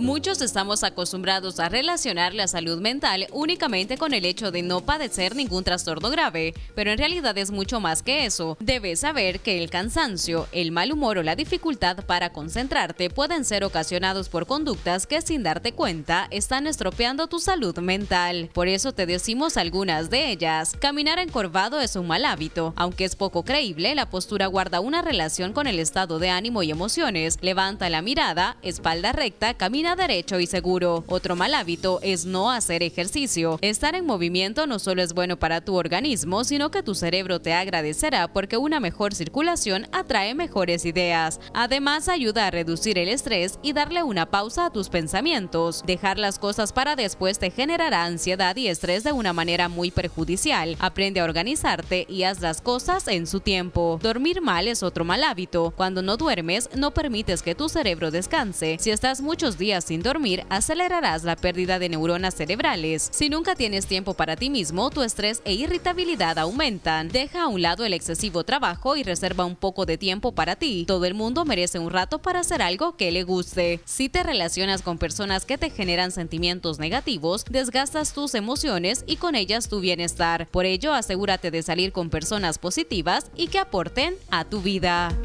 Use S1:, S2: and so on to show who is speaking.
S1: Muchos estamos acostumbrados a relacionar la salud mental únicamente con el hecho de no padecer ningún trastorno grave, pero en realidad es mucho más que eso. Debes saber que el cansancio, el mal humor o la dificultad para concentrarte pueden ser ocasionados por conductas que sin darte cuenta están estropeando tu salud mental. Por eso te decimos algunas de ellas. Caminar encorvado es un mal hábito. Aunque es poco creíble, la postura guarda una relación con el estado de ánimo y emociones. Levanta la mirada, espalda recta, camina derecho y seguro. Otro mal hábito es no hacer ejercicio. Estar en movimiento no solo es bueno para tu organismo, sino que tu cerebro te agradecerá porque una mejor circulación atrae mejores ideas. Además, ayuda a reducir el estrés y darle una pausa a tus pensamientos. Dejar las cosas para después te generará ansiedad y estrés de una manera muy perjudicial. Aprende a organizarte y haz las cosas en su tiempo. Dormir mal es otro mal hábito. Cuando no duermes, no permites que tu cerebro descanse. Si estás muchos días sin dormir, acelerarás la pérdida de neuronas cerebrales. Si nunca tienes tiempo para ti mismo, tu estrés e irritabilidad aumentan. Deja a un lado el excesivo trabajo y reserva un poco de tiempo para ti. Todo el mundo merece un rato para hacer algo que le guste. Si te relacionas con personas que te generan sentimientos negativos, desgastas tus emociones y con ellas tu bienestar. Por ello, asegúrate de salir con personas positivas y que aporten a tu vida.